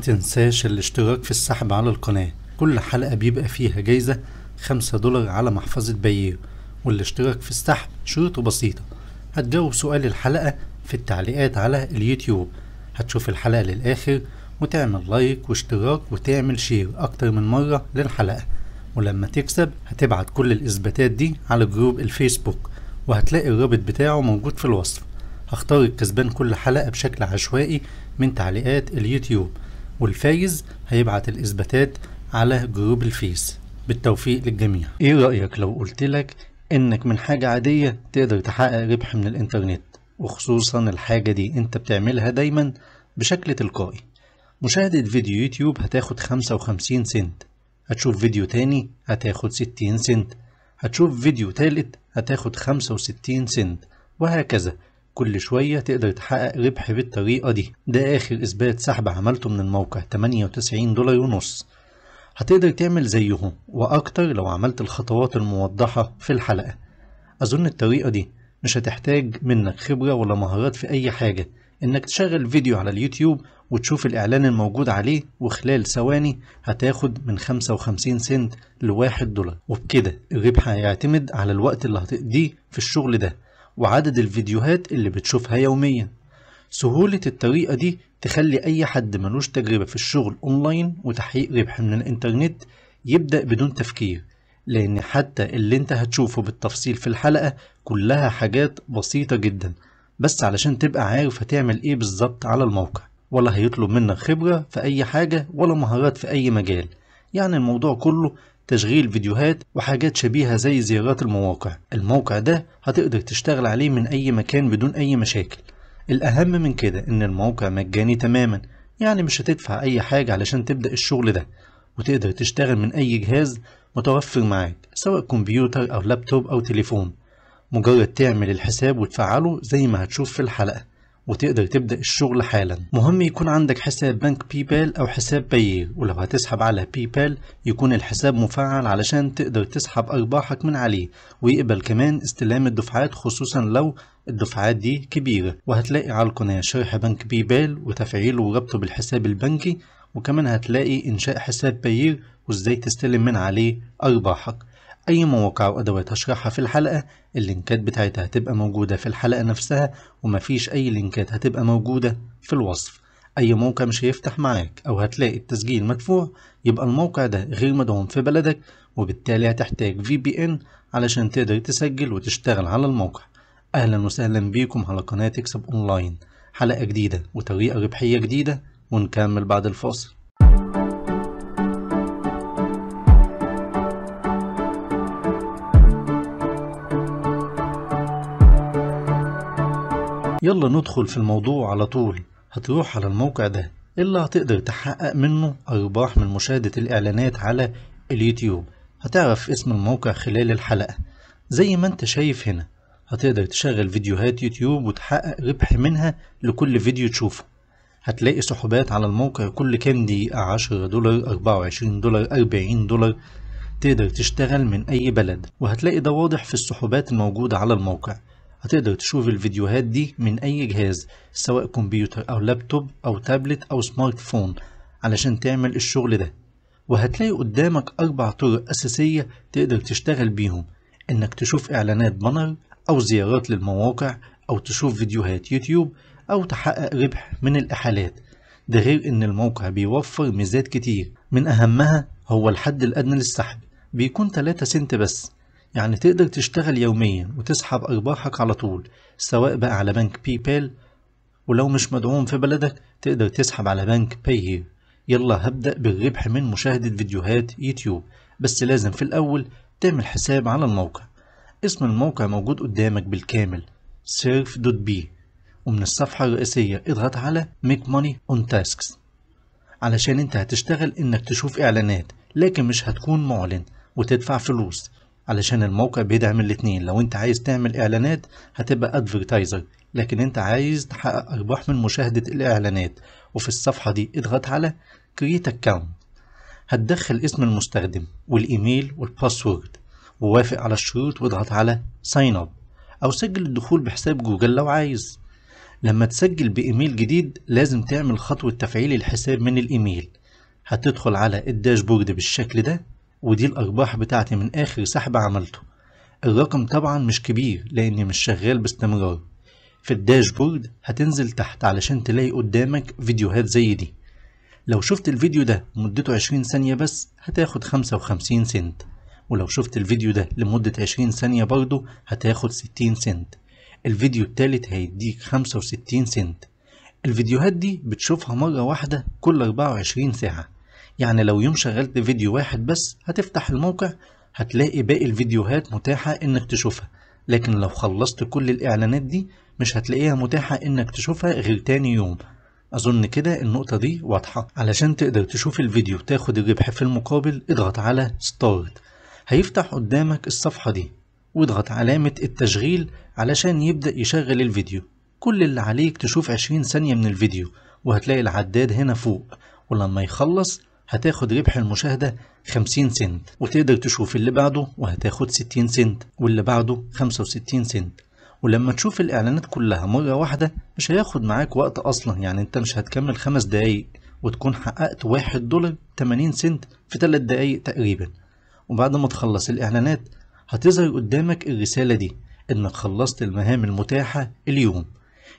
تنساش الاشتراك في السحب على القناة كل حلقة بيبقى فيها جايزة خمسة دولار على محفظة بايير والاشتراك في السحب شروطه بسيطة هتجاوب سؤال الحلقة في التعليقات على اليوتيوب هتشوف الحلقة للآخر وتعمل لايك واشتراك وتعمل شير أكتر من مرة للحلقة ولما تكسب هتبعت كل الإثباتات دي على جروب الفيسبوك وهتلاقي الرابط بتاعه موجود في الوصف هختار الكسبان كل حلقة بشكل عشوائي من تعليقات اليوتيوب والفايز هيبعت الإثباتات على جروب الفيس بالتوفيق للجميع إيه رأيك لو قلت لك إنك من حاجة عادية تقدر تحقق ربح من الإنترنت وخصوصا الحاجة دي أنت بتعملها دايما بشكل تلقائي مشاهدة فيديو يوتيوب هتاخد 55 سنت هتشوف فيديو تاني هتاخد 60 سنت هتشوف فيديو تالت هتاخد 65 سنت وهكذا كل شوية تقدر تحقق ربح بالطريقة دي ده آخر إثبات سحب عملته من الموقع 98 دولار ونص هتقدر تعمل زيهم وأكتر لو عملت الخطوات الموضحة في الحلقة أظن الطريقة دي مش هتحتاج منك خبرة ولا مهارات في أي حاجة إنك تشغل فيديو على اليوتيوب وتشوف الإعلان الموجود عليه وخلال ثواني هتاخد من 55 سنت لواحد دولار وبكده الربح هيعتمد على الوقت اللي هتقضيه في الشغل ده وعدد الفيديوهات اللي بتشوفها يوميا سهولة الطريقة دي تخلي أي حد ملوش تجربة في الشغل أونلاين وتحقيق ربح من الإنترنت يبدأ بدون تفكير لأن حتى اللي أنت هتشوفه بالتفصيل في الحلقة كلها حاجات بسيطة جدا بس علشان تبقى عارف هتعمل إيه بالظبط على الموقع ولا هيطلب منك خبرة في أي حاجة ولا مهارات في أي مجال يعني الموضوع كله تشغيل فيديوهات وحاجات شبيهة زي زيارات المواقع الموقع ده هتقدر تشتغل عليه من أي مكان بدون أي مشاكل الأهم من كده إن الموقع مجاني تماما يعني مش هتدفع أي حاجة علشان تبدأ الشغل ده وتقدر تشتغل من أي جهاز متوفر معاك سواء كمبيوتر أو لابتوب أو تليفون مجرد تعمل الحساب وتفعله زي ما هتشوف في الحلقة وتقدر تبدأ الشغل حالا مهم يكون عندك حساب بنك بيبال بال أو حساب بايير ولو هتسحب على بيبال بال يكون الحساب مفعل علشان تقدر تسحب أرباحك من عليه ويقبل كمان استلام الدفعات خصوصا لو الدفعات دي كبيرة وهتلاقي على القناة شرح بنك بيبال بال وتفعيله وربطه بالحساب البنكي وكمان هتلاقي إنشاء حساب بايير وإزاي تستلم من عليه أرباحك أي مواقع وأدوات هشرحها في الحلقة اللينكات بتاعتها هتبقى موجودة في الحلقة نفسها ومفيش أي لينكات هتبقى موجودة في الوصف أي موقع مش هيفتح معاك أو هتلاقي التسجيل مدفوع يبقى الموقع ده غير مدعوم في بلدك وبالتالي هتحتاج في بي إن علشان تقدر تسجل وتشتغل على الموقع أهلا وسهلا بيكم على قناة اكسب أونلاين حلقة جديدة وطريقة ربحية جديدة ونكمل بعد الفاصل يلا ندخل في الموضوع على طول هتروح على الموقع ده اللي هتقدر تحقق منه أرباح من مشاهدة الإعلانات على اليوتيوب هتعرف اسم الموقع خلال الحلقة زي ما انت شايف هنا هتقدر تشغل فيديوهات يوتيوب وتحقق ربح منها لكل فيديو تشوفه هتلاقي سحوبات على الموقع كل كام دقيقة 10 دولار 24 دولار 40 دولار تقدر تشتغل من أي بلد وهتلاقي ده واضح في السحوبات الموجودة على الموقع هتقدر تشوف الفيديوهات دي من أي جهاز سواء كمبيوتر أو لابتوب أو تابلت أو سمارت فون علشان تعمل الشغل ده وهتلاقي قدامك أربع طرق أساسية تقدر تشتغل بيهم إنك تشوف إعلانات بانر أو زيارات للمواقع أو تشوف فيديوهات يوتيوب أو تحقق ربح من الإحالات ده غير إن الموقع بيوفر ميزات كتير من أهمها هو الحد الأدنى للسحب بيكون 3 سنت بس يعني تقدر تشتغل يوميا وتسحب أرباحك على طول سواء بقى على بنك بي بال ولو مش مدعوم في بلدك تقدر تسحب على بنك باي يلا هبدأ بالربح من مشاهدة فيديوهات يوتيوب بس لازم في الأول تعمل حساب على الموقع اسم الموقع موجود قدامك بالكامل سيرف دوت بي ومن الصفحة الرئيسية اضغط على ميك money اون تاسكس علشان انت هتشتغل انك تشوف اعلانات لكن مش هتكون معلن وتدفع فلوس علشان الموقع بيدعم الاتنين لو انت عايز تعمل اعلانات هتبقى ادفرتايزر لكن انت عايز تحقق ارباح من مشاهدة الاعلانات وفي الصفحة دي اضغط على create account هتدخل اسم المستخدم والايميل والباسورد ووافق على الشروط واضغط على sign up او سجل الدخول بحساب جوجل لو عايز لما تسجل بايميل جديد لازم تعمل خطوة تفعيل الحساب من الايميل هتدخل على الداشبورد بالشكل ده ودي الأرباح بتاعتي من آخر سحب عملته الرقم طبعا مش كبير لأني مش شغال باستمرار في الداشبورد هتنزل تحت علشان تلاقي قدامك فيديوهات زي دي لو شفت الفيديو ده مدته 20 ثانية بس هتاخد 55 سنت ولو شفت الفيديو ده لمدة 20 ثانية برضه هتاخد 60 سنت الفيديو التالت هيديك 65 سنت الفيديوهات دي بتشوفها مرة واحدة كل 24 ساعة يعني لو يوم شغلت فيديو واحد بس هتفتح الموقع هتلاقي باقي الفيديوهات متاحة انك تشوفها لكن لو خلصت كل الاعلانات دي مش هتلاقيها متاحة انك تشوفها غير تاني يوم أظن كده النقطة دي واضحة علشان تقدر تشوف الفيديو وتاخد الربح في المقابل اضغط على ستارت هيفتح قدامك الصفحة دي واضغط علامة التشغيل علشان يبدأ يشغل الفيديو كل اللي عليك تشوف 20 ثانية من الفيديو وهتلاقي العداد هنا فوق ولما يخلص هتاخد ربح المشاهدة 50 سنت وتقدر تشوف اللي بعده وهتاخد 60 سنت واللي بعده 65 سنت ولما تشوف الإعلانات كلها مرة واحدة مش هياخد معاك وقت أصلا يعني أنت مش هتكمل خمس دقايق وتكون حققت واحد دولار 80 سنت في 3 دقايق تقريبا وبعد ما تخلص الإعلانات هتظهر قدامك الرسالة دي إنك خلصت المهام المتاحة اليوم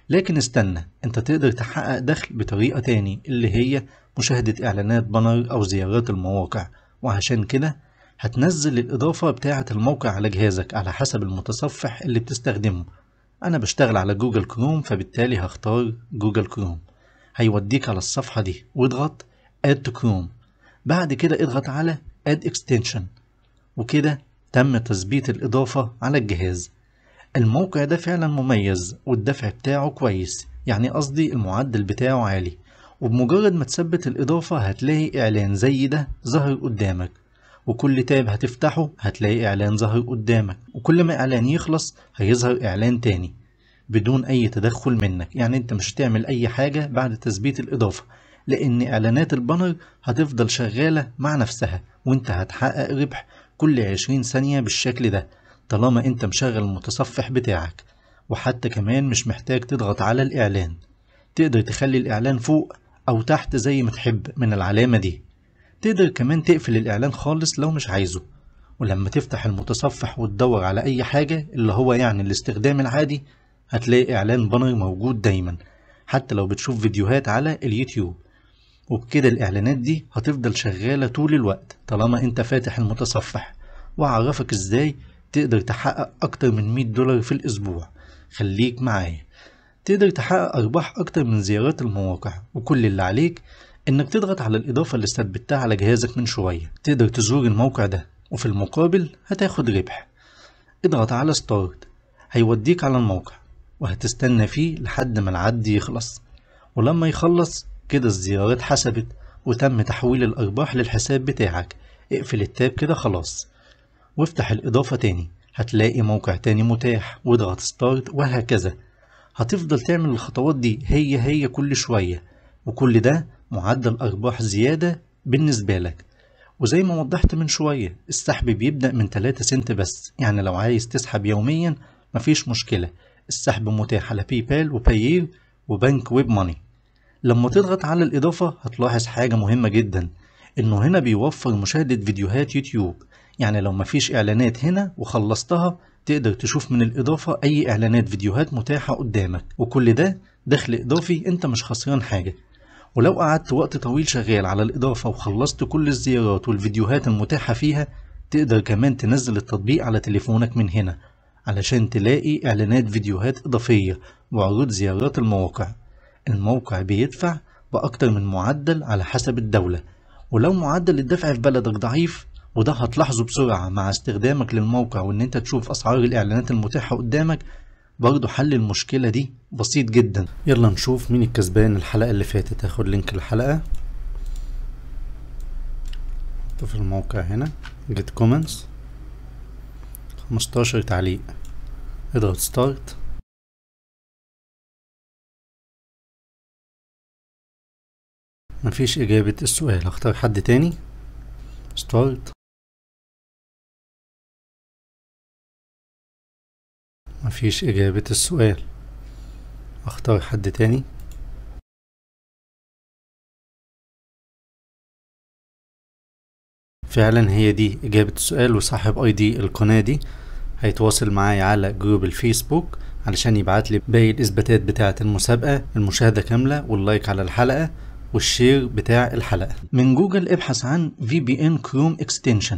لكن استنى أنت تقدر تحقق دخل بطريقة تاني اللي هي مشاهدة إعلانات بانر أو زيارات المواقع وعشان كده هتنزل الإضافة بتاعة الموقع على جهازك على حسب المتصفح اللي بتستخدمه أنا بشتغل على جوجل كروم فبالتالي هختار جوجل كروم هيوديك على الصفحة دي واضغط Add to Chrome بعد كده اضغط على Add Extension وكده تم تثبيت الإضافة على الجهاز الموقع ده فعلا مميز والدفع بتاعه كويس يعني قصدي المعدل بتاعه عالي وبمجرد ما تثبت الإضافة هتلاقي إعلان زي ده ظهر قدامك وكل تاب هتفتحه هتلاقي إعلان ظهر قدامك وكل ما إعلان يخلص هيظهر إعلان تاني بدون أي تدخل منك يعني أنت مش هتعمل أي حاجة بعد تثبيت الإضافة لأن إعلانات البانر هتفضل شغالة مع نفسها وأنت هتحقق ربح كل 20 ثانية بالشكل ده طالما أنت مشغل المتصفح بتاعك وحتى كمان مش محتاج تضغط على الإعلان تقدر تخلي الإعلان فوق أو تحت زي ما تحب من العلامة دي تقدر كمان تقفل الإعلان خالص لو مش عايزه ولما تفتح المتصفح وتدور على أي حاجة اللي هو يعني الاستخدام العادي هتلاقي إعلان بانر موجود دايما حتى لو بتشوف فيديوهات على اليوتيوب وبكده الإعلانات دي هتفضل شغالة طول الوقت طالما أنت فاتح المتصفح وعرفك إزاي تقدر تحقق أكتر من 100 دولار في الأسبوع خليك معايا تقدر تحقق أرباح أكتر من زيارات المواقع وكل اللي عليك إنك تضغط على الإضافة اللي استثبتها على جهازك من شوية تقدر تزور الموقع ده وفي المقابل هتاخد ربح اضغط على ستارت هيوديك على الموقع وهتستنى فيه لحد ما العد يخلص ولما يخلص كده الزيارات حسبت وتم تحويل الأرباح للحساب بتاعك اقفل التاب كده خلاص وافتح الإضافة تاني هتلاقي موقع تاني متاح واضغط ستارت وهكذا هتفضل تعمل الخطوات دي هي هي كل شوية وكل ده معدل أرباح زيادة بالنسبة لك وزي ما وضحت من شوية السحب بيبدأ من 3 سنت بس يعني لو عايز تسحب يوميا مفيش مشكلة السحب متاح على باي بال وبايير وبنك ويب ماني لما تضغط على الإضافة هتلاحظ حاجة مهمة جدا إنه هنا بيوفر مشاهدة فيديوهات يوتيوب يعني لو مفيش إعلانات هنا وخلصتها تقدر تشوف من الإضافة أي إعلانات فيديوهات متاحة قدامك وكل ده دخل إضافي أنت مش خسران حاجة ولو قعدت وقت طويل شغال على الإضافة وخلصت كل الزيارات والفيديوهات المتاحة فيها تقدر كمان تنزل التطبيق على تليفونك من هنا علشان تلاقي إعلانات فيديوهات إضافية وعروض زيارات المواقع الموقع بيدفع بأكتر من معدل على حسب الدولة ولو معدل الدفع في بلدك ضعيف وده هتلاحظه بسرعة مع استخدامك للموقع وان انت تشوف اسعار الاعلانات المتاحة قدامك برضه حل المشكلة دي بسيط جدا يلا نشوف مين الكسبان الحلقة اللي فاتت هاخد لينك الحلقة في الموقع هنا جيت كومنتس 15 تعليق اضغط ستارت مفيش اجابة السؤال هختار حد تاني ستارت مفيش إجابة السؤال أختار حد تاني فعلا هي دي إجابة السؤال وصاحب اي دي القناة دي هيتواصل معايا على جروب الفيسبوك علشان يبعتلي لي باقي الإثباتات بتاعة المسابقة المشاهدة كاملة واللايك على الحلقة والشير بتاع الحلقة من جوجل ابحث عن VPN Chrome Extension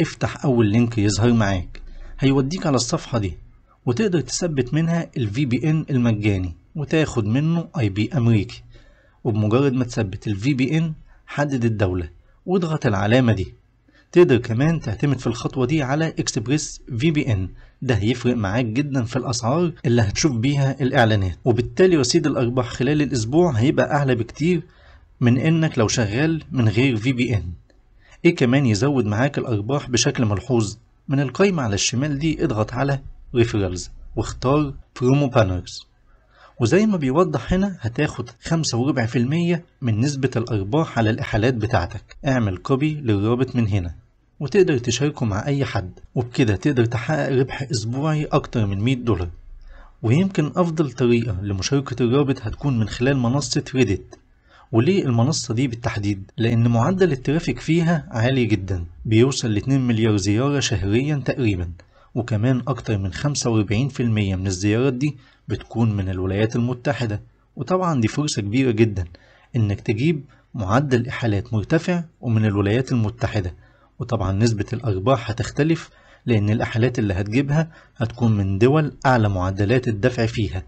افتح أول لينك يظهر معاك هيوديك على الصفحة دي وتقدر تثبت منها الفي بي ان المجاني وتاخد منه اي بي امريكي وبمجرد ما تثبت الفي بي ان حدد الدولة واضغط العلامة دي تقدر كمان تعتمد في الخطوة دي على اكسبريس في بي ان ده هيفرق معاك جدا في الأسعار اللي هتشوف بيها الإعلانات وبالتالي رصيد الأرباح خلال الأسبوع هيبقى أعلى بكتير من إنك لو شغال من غير في بي ان إيه كمان يزود معاك الأرباح بشكل ملحوظ من القايمة على الشمال دي اضغط على ريفرالز واختار برومو بانرز وزي ما بيوضح هنا هتاخد خمسة وربع في المية من نسبة الأرباح على الإحالات بتاعتك اعمل كوبي للرابط من هنا وتقدر تشاركه مع أي حد وبكده تقدر تحقق ربح أسبوعي أكتر من 100 دولار ويمكن أفضل طريقة لمشاركة الرابط هتكون من خلال منصة ريديت وليه المنصة دي بالتحديد؟ لأن معدل الترافيك فيها عالي جدا بيوصل ل 2 مليار زيارة شهريا تقريبا وكمان أكتر من 45% من الزيارات دي بتكون من الولايات المتحدة وطبعا دي فرصة كبيرة جدا إنك تجيب معدل إحالات مرتفع ومن الولايات المتحدة وطبعا نسبة الأرباح هتختلف لأن الإحالات اللي هتجيبها هتكون من دول أعلى معدلات الدفع فيها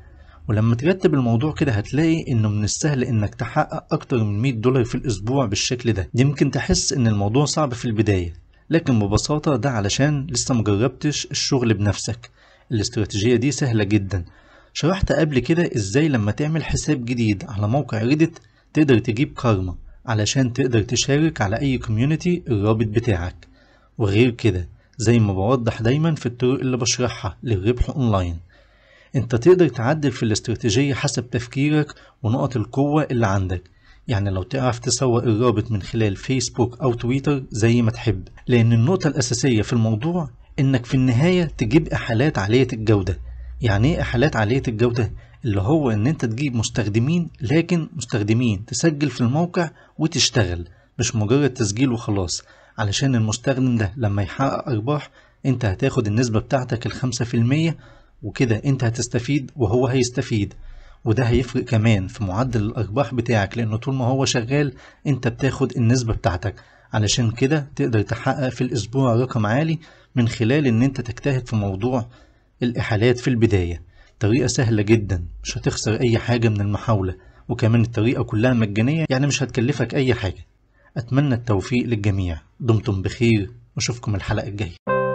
ولما ترتب الموضوع كده هتلاقي انه من السهل انك تحقق اكتر من 100 دولار في الاسبوع بالشكل ده يمكن تحس ان الموضوع صعب في البداية لكن ببساطة ده علشان لسه مجربتش الشغل بنفسك الاستراتيجية دي سهلة جدا شرحت قبل كده ازاي لما تعمل حساب جديد على موقع ريدت تقدر تجيب كارما علشان تقدر تشارك على اي كوميونتي الرابط بتاعك وغير كده زي ما بوضح دايما في الطرق اللي بشرحها للربح اونلاين انت تقدر تعدل في الاستراتيجية حسب تفكيرك ونقط القوة اللي عندك يعني لو تعرف تسوق الرابط من خلال فيسبوك أو تويتر زي ما تحب لأن النقطة الأساسية في الموضوع إنك في النهاية تجيب إحالات عالية الجودة يعني إيه إحالات عالية الجودة؟ اللي هو إن أنت تجيب مستخدمين لكن مستخدمين تسجل في الموقع وتشتغل مش مجرد تسجيل وخلاص علشان المستخدم ده لما يحقق أرباح أنت هتاخد النسبة بتاعتك الخمسة في المية وكده أنت هتستفيد وهو هيستفيد وده هيفرق كمان في معدل الأرباح بتاعك لأنه طول ما هو شغال أنت بتاخد النسبة بتاعتك علشان كده تقدر تحقق في الأسبوع رقم عالي من خلال إن أنت تجتهد في موضوع الإحالات في البداية طريقة سهلة جدا مش هتخسر أي حاجة من المحاولة وكمان الطريقة كلها مجانية يعني مش هتكلفك أي حاجة أتمنى التوفيق للجميع دمتم بخير وأشوفكم الحلقة الجاية